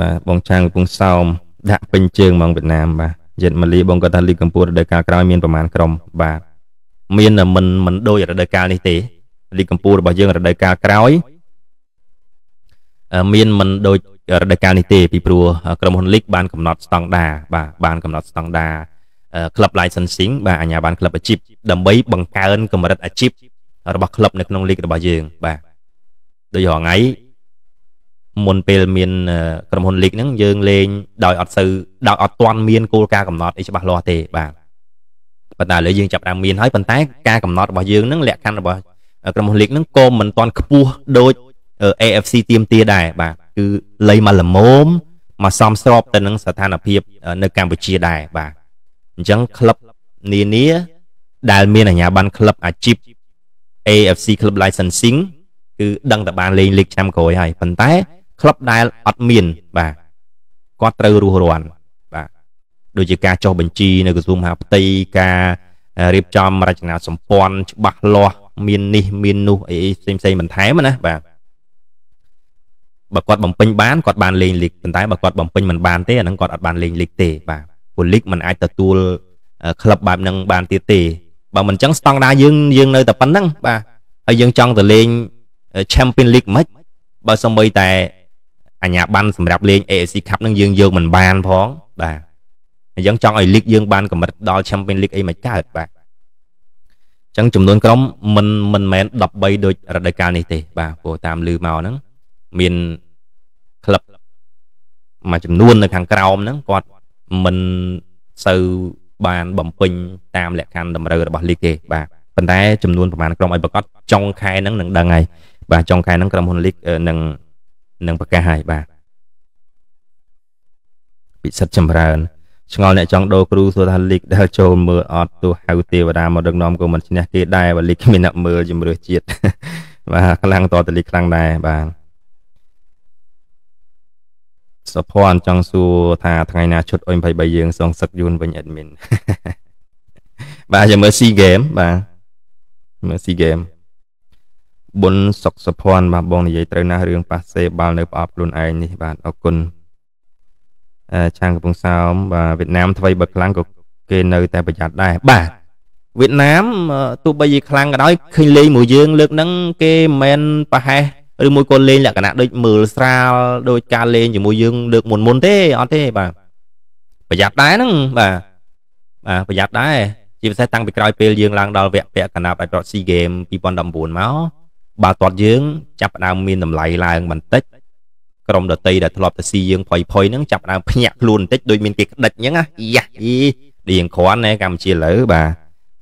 បាទបងឆាងកំពុងសោមដាក់ពេញជើងមកវៀតណាមបាទយិតម៉ាលីបងគាត់ថាលីកម្ពុជារដូវកាលក្រោយមានប្រមាណក្រុមបាទមានតែមិនមិនដូចរដូវកាលនេះទេ លីកម្ពុជារបស់យើងរដូវកាលក្រោយមានមិនដូចរដូវកាលនេះទេពីព្រោះក្រុមហ៊ុនលីកបានកំណត់ស្តង់ដារ បាទបានកំណត់ស្តង់ដារក្លឹប licensing បាទអាជ្ញាប័ណ្ណក្លឹបអាជីពដើម្បីបង្កើនកម្រិតអាជីពរបស់ក្លឹបនៅក្នុងលីករបស់យើងបាទដូចរហងៃមុនពេលមានក្រុមហ៊ុនលីកហ្នឹងយើងលេងដោយអត់សូវដោយអត់ទាន់មានគោលការណ៍កំណត់អីច្បាស់លាស់ទេបាទប៉ុន្តែឥឡូវយើងចាប់ផ្ដើមមានហើយប៉ុន្តែការកំណត់របស់យើងហ្នឹងលក្ខខណ្ឌរបស់ក្រុមហ៊ុនលីកហ្នឹងក៏មិនទាន់ខ្ពស់ដូច AFC ទៀមទាដែរបាទគឺលៃមកល្មមមកសមស្របទៅនឹងស្ថានភាពនៅកម្ពុជាដែរបាទអញ្ចឹងក្លឹបនានាដែលមានអាជ្ញាប័ណ្ណក្លឹបអាជីព AFC Club Licensing គឺដឹងតែបានលេងលីកឆ្នាំក្រោយហើយប៉ុន្តែក្លឹបដែលអត់មានបាទគាត់ត្រូវរស់រាន់បាទដូចជាការចុះបញ្ជីនៅក្រសួងមហាផ្ទៃការរៀបចំរចនាសម្ព័ន្ធច្បាស់លាស់មាននេះមាននោះអីផ្សេងផ្សេងបន្ថែមណាបាទបើគាត់បំពេញបានគាត់បានលេងលីកប៉ុន្តែបើគាត់បំពេញមិនបានទេអានឹងគាត់អត់បានលេងលីកទេបាទព្រោះលីកมันអាចទទួលក្លឹបបែបហ្នឹងបានទៀតទេបើមិនចឹងស្តង់ដារយើងយើងនៅតែប៉ុណ្្នឹងបាទហើយយើងចង់ទៅលេង Champion League មិនបើសម្បីតែអាញាបានសម្រាប់លេង AFC Cup នឹងយើងយកមិនបានផងបាទអញ្ចឹងចង់ឲ្យលីកយើងបាន កម្រិតដល់ Champions League អីមិនកើតបាទអញ្ចឹងចំនួនក្រុមមិនមិនមែន13ដូចរដូវកាលនេះទេបាទព្រោះតាមលឺមកហ្នឹងមានក្លឹបមួយចំនួននៅខាងក្រោមហ្នឹងគាត់មិនសូវបានបំពេញតាមលក្ខខណ្ឌតម្រូវរបស់លីកទេបាទប៉ុន្តែចំនួនប្រមាណក្រុមឲ្យប្រកាសចុងខែហ្នឹងនឹងដឹងហើយបាទចុងខែហ្នឹងក្រុមហ៊ុនលីកនឹងនិងប្រកាសហើយបាទពិសិដ្ឋចម្រើនឆ្ងល់អ្នកចង់ដូរគ្រូសួរថាលីកដែលចូលមើលអត់ទោះហៅទេវតាមកដឹកនាំក៏មិនឈ្នះគេដែរបើលីកគ្មានអ្នកមើលជំរឿសជាតិបាទខ្លាំងតតលីកខ្លាំងដែរបាទសុភ័ណ្ឌចង់សួរថាថ្ងៃណាឈុតអុយ23យើងសងសឹកយួនវិញអេដមីនបាទយើងមើលស៊ីហ្គេមបាទមើលស៊ីហ្គេមប៊ុនសុកសុភ័ណ្ឌបាទបងនិយាយត្រូវណាស់រឿងប៉ាសេបាល់នៅប្រអប់ខ្លួនឯងនេះបាទអរគុណឆាងកំពង់សោមបាទវៀតណាមថ្មីបើខ្លាំងក៏គេនៅតែប្រយ័ត្នដែរបាទវៀតណាមទោះបីជាខ្លាំងក៏ដោយឃើញលេងមួយយើងលើកហ្នឹងគេមិនប្រហែសឬមួយក៏លេងលក្ខណៈដូចមើលស្រាលដូចការលេងជាមួយយើង លើកមុនមុនទេអត់ទេបាទប្រយ័ត្នដែរហ្នឹងបាទបាទប្រយ័ត្នដែរជាពិសេសតាំងពីក្រោយពេលយើងឡើងដល់វគ្គពាក់កណ្ដាប់អៃប្រតស៊ីហ្គេម2019មកបើតាត់យើងចាប់ផ្ដើមមានតម្លៃឡើង បន្តិចក្រុមដតីដែលធ្លាប់តែស៊ីយើងភ័យភ័យហ្នឹងចាប់ដើមភ្ញាក់ខ្លួនបន្តិចដូចមានគេក្តិចអញ្ចឹងណាយ៉ាអ៊ីលៀងគ្រាន់ណែកម្ពុជាឥឡូវបាទ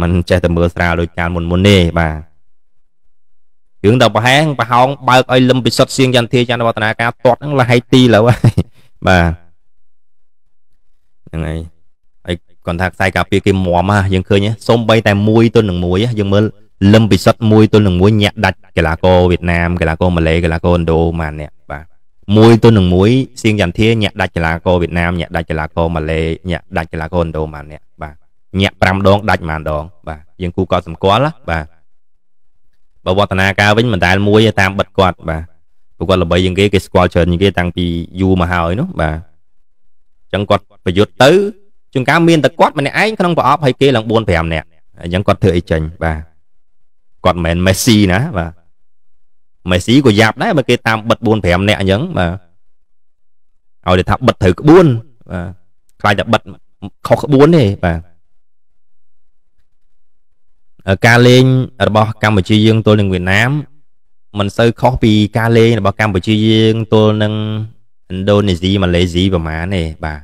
มันចេះតែមើលស្រាលដូចកាលមុនមុនទេបាទរឿងដល់ប្រហែងប្រហោងបើកឲ្យលឹមពិសុទ្ធសៀងចន្ទធាចន្ទវឌ្ឍនាការតាត់ហ្នឹងលហៃទីឥឡូវហើយបាទហ្នឹងហើយហើយគាត់ថាខ្សែការពារគេមមហ่าយើងឃើញសូម្បីតែមួយទល់នឹងមួយយើងមើលលឹមពិសិដ្ឋ1ទល់នឹង1ញាក់ដាច់កីឡាករវៀតណាមកីឡាករម៉ាឡេកីឡាករឥណ្ឌូម៉ានអ្នកបាទ1ទល់នឹង1សៀងចន្ទាញាក់ដាច់កីឡាករវៀតណាមញាក់ដាច់កីឡាករម៉ាឡេញាក់ដាច់កីឡាករឥណ្ឌូម៉ានអ្នកបាទញាក់5ដងដាច់5ដងបាទយើងគូកត់សម្គាល់បាទបើវឌ្ឍនាការវិញមិនដែលមួយតាមបិទគាត់បាទពួកគាត់ល្បីជាងគេគេស្គាល់ច្រើនជាងគេតាំងពីយូរមកហើយនោះបាទអញ្ចឹងគាត់ប្រយុទ្ធទៅជួនកាលមានតែគាត់ម្នាក់ឯងក្នុងប្រអប់ហើយគេឡើង4 5នាក់អញ្ចឹងគាត់ធ្វើអីចេញបាទគាត់មិនមែនមេស៊ីណាបាទមេស៊ីក៏យ៉ាប់ដែរបើគេតាមបិទ4 5នាក់អញ្ចឹងបាទឲ្យតែថាបិទត្រូវក្បួនបាទខ្លាចតែបិទខុសក្បួនទេបាទការលេងរបស់ កម្ពុជាយើងទល់នឹងវៀតណាមមិនសូវខុសពីការលេងរបស់កម្ពុជាយើងទល់នឹងឥណ្ឌូនេស៊ីម៉ាឡេស៊ីប្រហែលទេបាទ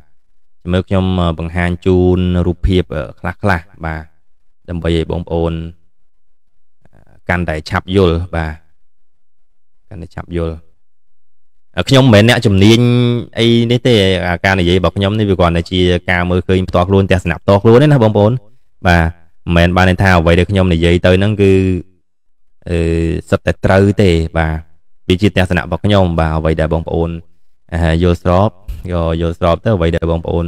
មើលខ្ញុំបង្ហាញជូនរូបភាពខ្លះៗបាទដើម្បីឲ្យបងប្អូនកាន់តែឆាប់យល់បាទកាន់តែឆាប់យល់ខ្ញុំមិនមែនអ្នកជំនាញអីនេះទេអាការនិយាយរបស់ខ្ញុំនេះវាគ្រាន់តែជាការមើលឃើញផ្ទាល់ខ្លួនទស្សនៈផ្ទាល់ខ្លួនទេណាបងប្អូនបាទមិនមែនបានន័យថាអ្វីដែលខ្ញុំនិយាយទៅហ្នឹងគឺអឺសិតតែត្រូវទេ បាទវាជាទស្សនៈរបស់ខ្ញុំបាទអ្វីដែលបងប្អូនយល់ស្របក៏យល់ស្របទៅអ្វីដែលបងប្អូន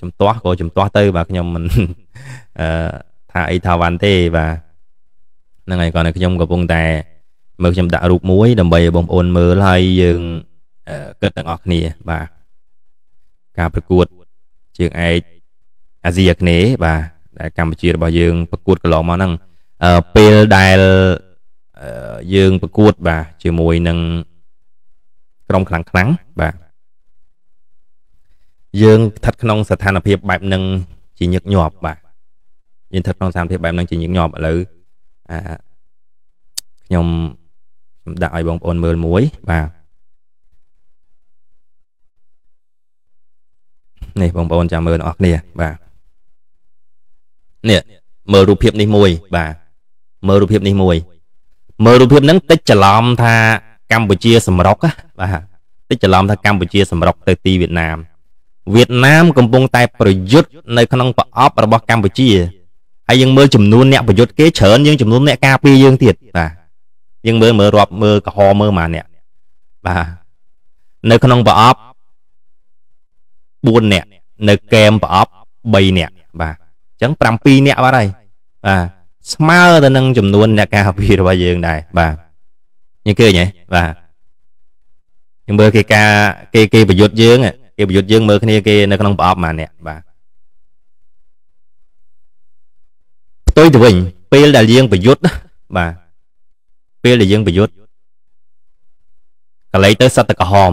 ជំទាស់ក៏ជំទាស់ទៅបាទខ្ញុំមិនអឺថាអីថាវ៉ាន់ទេបាទហ្នឹងហើយគាត់នៅខ្ញុំកំពុងតែ មើលខ្ញុំដាក់រូបមួយដើម្បីឲ្យបងប្អូនមើលហើយយើងគិតទាំងអស់គ្នាបាទការប្រកួតជើងឯកអាស៊ីអាគ្នេយ៍បាទដែលកម្ពុជារបស់យើងប្រកួតកន្លងមកហ្នឹងពេលដែលយើងប្រកួតបាទជាមួយនឹងក្រុមខ្លាំងខ្លាំងបាទយើងស្ថិតក្នុងស្ថានភាពបែបហ្នឹងជាញឹកញាប់បាទយើងស្ថិតក្នុងស្ថានភាពបែបហ្នឹងជាញឹកញាប់ឥឡូវអាខ្ញុំខ្ញុំដាក់ឲ្យបងប្អូនមើលមួយបាទនេះបងប្អូនចាំមើលអ្នកគ្នាបាទនេះមើលរូបភាពនេះមួយបាទមើលរូបភាពនេះមួយមើលរូបភាពហ្នឹងតិចច្រឡំថាកម្ពុជាសម្រុកបាទតិចច្រឡំថាកម្ពុជាសម្រុកទៅទីវៀតណាមវៀតណាម កំពុង តែ ប្រយុទ្ធនៅក្នុងប្រអប់របស់កម្ពុជាហើយយើងមើលចំនួនអ្នកប្រយុទ្ធគេច្រើនយើងចំនួនអ្នកការពារយើងទៀតបាទយើងមើលមើលរាប់មើលកំហមើលម៉ាអ្នកបាទនៅក្នុងប្រអប់4នាក់នៅកែមប្រអប់3នាក់បាទអញ្ចឹង7នាក់បាត់ហើយបាទស្មើទៅនឹងចំនួន អ្នកការពាររបស់យើងដែរបាទញឃើញហ៎បាទយើងមើលគេការគេគេប្រយុទ្ធយើងគេប្រយុទ្ធយើងមើលគ្នាគេនៅក្នុងប្រអប់ម៉ាអ្នកបាទទៅទៅវិញពេលដែលយើងប្រយុទ្ធបាទពេលដែលយើងប្រយុទ្ធកលែកទៅសត្វតក្រហម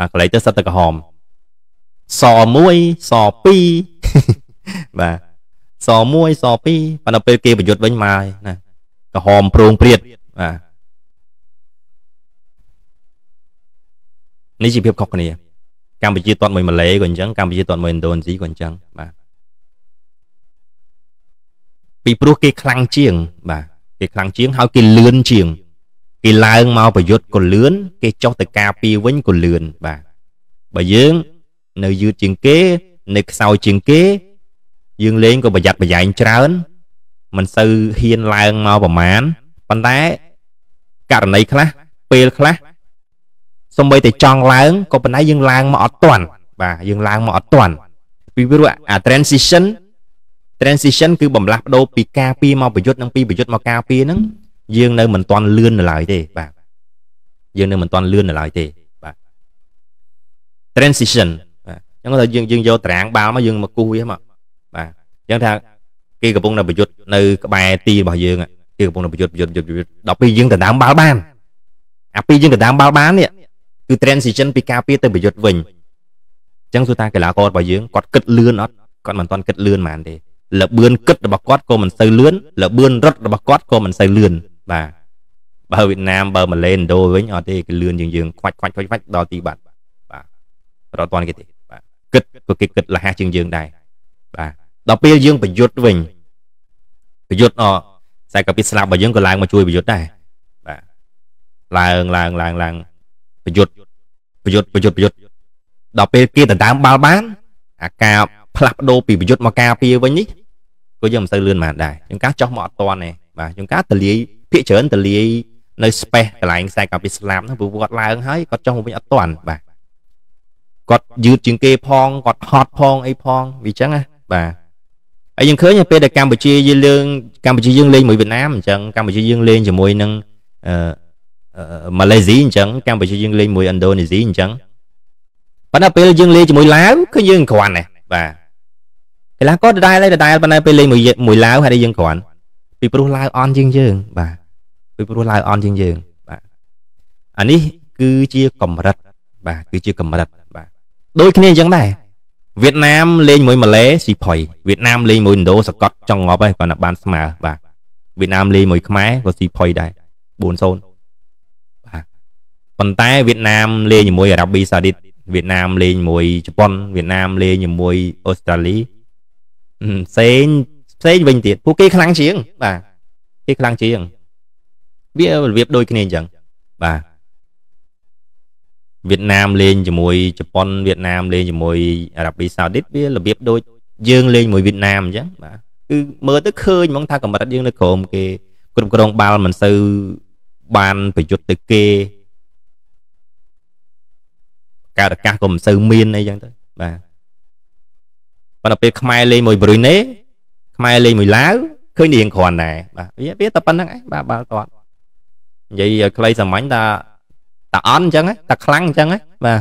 អាកលែកទៅសត្វតក្រហមស1ស2បាទស1ស2ប៉ុន្តែពេលគេប្រយុទ្ធវិញមកហើយណាក្រហមប្រងព្រាតបាទនេះជាភាពខុសគ្នាកម្ពុជាទាត់មួយម៉ាឡេក៏អញ្ចឹងកម្ពុជាទាត់មួយឥណ្ឌូនេស៊ីក៏អញ្ចឹងបាទពីព្រោះគេខ្លាំងជាង បាទគេខ្លាំងជាងហើយគេលឿនជាងគេឡើងមកប្រយុទ្ធក៏លឿនគេចុះទៅការពារវិញក៏លឿនបាទបើយើងនៅយឺតជាងគេនៅខ្សោយជាងគេ យើងលេងក៏ប្រយ័ត្នប្រយែងច្រើនមិនសូវហ៊ានឡើងមកប្រមាណប៉ុន្តែករណីខ្លះពេលខ្លះសំបីតែចង់ឡើងក៏ប៉ុន្តែយើងឡើងមកអត់ទាន់ បាទយើងឡើងមកអត់ទាន់ ពីព្រោះអា transition transition គឺបំលាស់បដូរពីការពីមកប្រយុទ្ធនិងពីប្រយុទ្ធមកការពីហ្នឹងយើងនៅមិនទាន់លឿននៅឡើយទេបាទយើងនៅមិនទាន់លឿននៅឡើយទេបាទ transition បាទអញ្ចឹងគាត់ថាយើងយើងយកតារាងបាល់មកយើងមកគូសវាមកបាទអញ្ចឹងថាគេកំពុងនៅប្រយុទ្ធនៅ ក្បែរទីរបស់យើងគេកំពុងនៅប្រយុទ្ធប្រយុទ្ធប្រយុទ្ធដល់ពេលយើងដណ្ដើមបាល់បានអាពីយើងដណ្ដើមបាល់បាននេះគឺ transition ពីការពីទៅប្រយុទ្ធវិញអញ្ចឹងគឺថាកីឡាកររបស់យើងគាត់គិតលឿនអត់គាត់មិនទាន់គិតលឿនហ្មងទេលបឿនគិតរបស់គាត់ក៏មិនសូវលឿនលបឿនរត់របស់គាត់ក៏មិនសូវលឿនបាទបើវៀតណាមបើម៉ាឡេឥណ្ឌូវិញអត់ទេគេលឿនជាងយើងខ្វាច់ខ្វាច់ខ្វាច់ខ្វាច់ដល់ទីបាត់បាទរត់តាន់គេទេបាទគិតក៏គេគិតលះជាងយើងដែរបាទដល់ពេលយើងប្រយុទ្ធវិញប្រយុទ្ធអខ្សែកាពីស្លាប់របស់យើងក៏ឡើងមកជួយប្រយុទ្ធដែរបាទឡើងឡើងឡើងឡើងប្រយុទ្ធប្រយុទ្ធប្រយុទ្ធប្រយុទ្ធដល់ពេលគេដណ្ដើមបាល់បានអាការផ្លាស់ប្ដូរពីប្រយុទ្ធមកការពារវិញនេះក៏យើងមិនសូវលឿនបានដែរជួនកាលចោះមកអត់តាន់ទេបាទជួនកាលតលាយភាកច្រើនតលាយនៅ space កន្លែងខ្សែកាពីស្លាប់ហ្នឹងព្រោះគាត់ឡើងហើយគាត់ចោះមកវិញអត់តាន់បាទគាត់យឺតជាងគេផងគាត់ហត់ផងអីផងវាអញ្ចឹងណាបាទហើយយើងឃើញពេលដែលកម្ពុជាយើងលេងកម្ពុជាយើងលេងមួយវៀតណាមអញ្ចឹងកម្ពុជាយើងលេងជាមួយនឹងអឺម៉ាឡេស៊ីអញ្ចឹងកម្ពុជាយើងលេងមួយឥណ្ឌូនេស៊ីអញ្ចឹងប៉ុន្តែពេលយើងលេងជាមួយឡាវគឺយើងក្រាន់ដែរបាទកីឡាករដដែលដដែលប៉ុន្តែពេលលេងមួយមួយឡាវហើយយើងគ្រាន់ពីព្រោះឡាវអន់ជាងយើងបាទពីព្រោះឡាវអន់ជាងយើងបាទអានេះគឺជាកម្រិតបាទគឺជាកម្រិតបាទដូចគ្នាអញ្ចឹងដែរវៀតណាមលេងមួយម៉ាឡេស៊ីផុយវៀតណាមលេងមួយឥណ្ឌូសកតចង់ងាប់ហើយគាត់ណាបានស្មើបាទវៀតណាមលេងមួយខ្មែរក៏ស៊ីផុយដែរ4-0បាទប៉ុន្តែវៀតណាមលេងជាមួយអារ៉ាប៊ីសាអូឌីតវៀតណាមលេងជាមួយជប៉ុនវៀតណាមលេងជាមួយអូស្ត្រាលីផ្សេងផ្សេងវិញទៀតពួកគេខ្លាំងជាង បាទគេខ្លាំងជាងវារបៀបដូចគ្នាអញ្ចឹងបាទវៀតណាមលេងជាមួយជប៉ុនវៀតណាមលេងជាមួយអារ៉ាប៊ីសាអូឌីតវារបៀបដូចយើងលេងជាមួយវៀតណាមអញ្ចឹងបាទគឺមើលទៅឃើញហ្មងថាកម្រិតយើងនៅក្រោមគេគ្រប់គ្រងបាល់មិនសូវបានប្រយុទ្ធទៅគេការឱកាសក៏មិនសូវមានអីចឹងទៅបាទប៉ុន្តែពេលខ្មែរលេងមួយបរុយណេខ្មែរលេងមួយឡាវឃើញនាងគ្រាន់ដែរបាទវាតែប៉ុណ្្នឹងឯងបាទបាល់គាត់និយាយឲ្យខ្លីសាមញ្ញតាតាអន់អញ្ចឹងតាខ្លាំងអញ្ចឹងបាទ